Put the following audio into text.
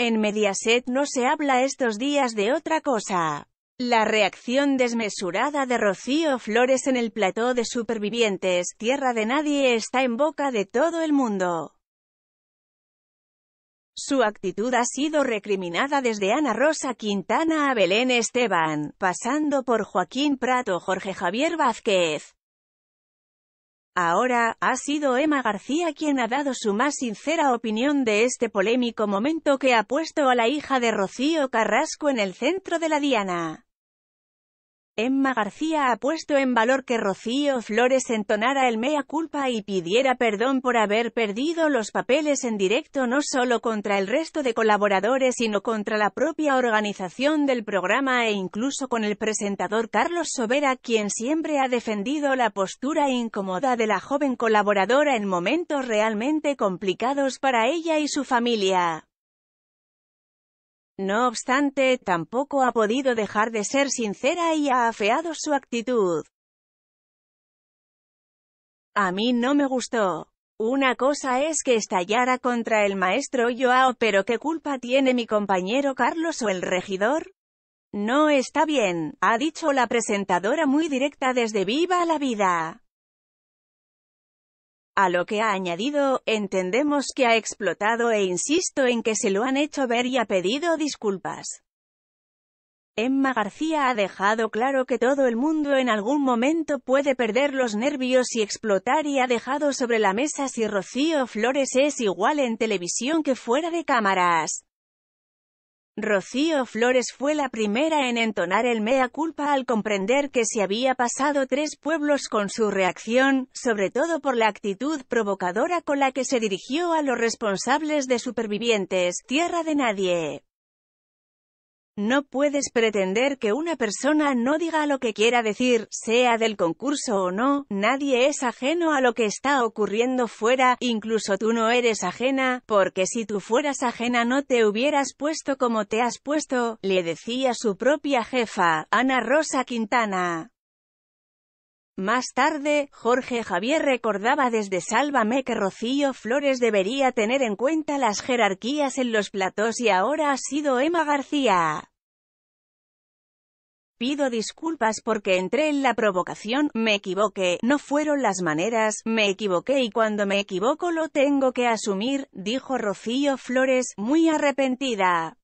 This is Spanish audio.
En Mediaset no se habla estos días de otra cosa. La reacción desmesurada de Rocío Flores en el plató de Supervivientes, Tierra de Nadie está en boca de todo el mundo. Su actitud ha sido recriminada desde Ana Rosa Quintana a Belén Esteban, pasando por Joaquín Prato Jorge Javier Vázquez, Ahora, ha sido Emma García quien ha dado su más sincera opinión de este polémico momento que ha puesto a la hija de Rocío Carrasco en el centro de la diana. Emma García ha puesto en valor que Rocío Flores entonara el mea culpa y pidiera perdón por haber perdido los papeles en directo no solo contra el resto de colaboradores sino contra la propia organización del programa e incluso con el presentador Carlos Sobera quien siempre ha defendido la postura incómoda de la joven colaboradora en momentos realmente complicados para ella y su familia. No obstante, tampoco ha podido dejar de ser sincera y ha afeado su actitud. A mí no me gustó. Una cosa es que estallara contra el maestro Joao, pero ¿qué culpa tiene mi compañero Carlos o el regidor? No está bien, ha dicho la presentadora muy directa desde Viva la Vida a lo que ha añadido, entendemos que ha explotado e insisto en que se lo han hecho ver y ha pedido disculpas. Emma García ha dejado claro que todo el mundo en algún momento puede perder los nervios y explotar y ha dejado sobre la mesa si Rocío Flores es igual en televisión que fuera de cámaras. Rocío Flores fue la primera en entonar el mea culpa al comprender que se había pasado tres pueblos con su reacción, sobre todo por la actitud provocadora con la que se dirigió a los responsables de Supervivientes, Tierra de Nadie. No puedes pretender que una persona no diga lo que quiera decir, sea del concurso o no, nadie es ajeno a lo que está ocurriendo fuera, incluso tú no eres ajena, porque si tú fueras ajena no te hubieras puesto como te has puesto, le decía su propia jefa, Ana Rosa Quintana. Más tarde, Jorge Javier recordaba desde Sálvame que Rocío Flores debería tener en cuenta las jerarquías en los platos y ahora ha sido Emma García. Pido disculpas porque entré en la provocación, me equivoqué, no fueron las maneras, me equivoqué y cuando me equivoco lo tengo que asumir, dijo Rocío Flores, muy arrepentida.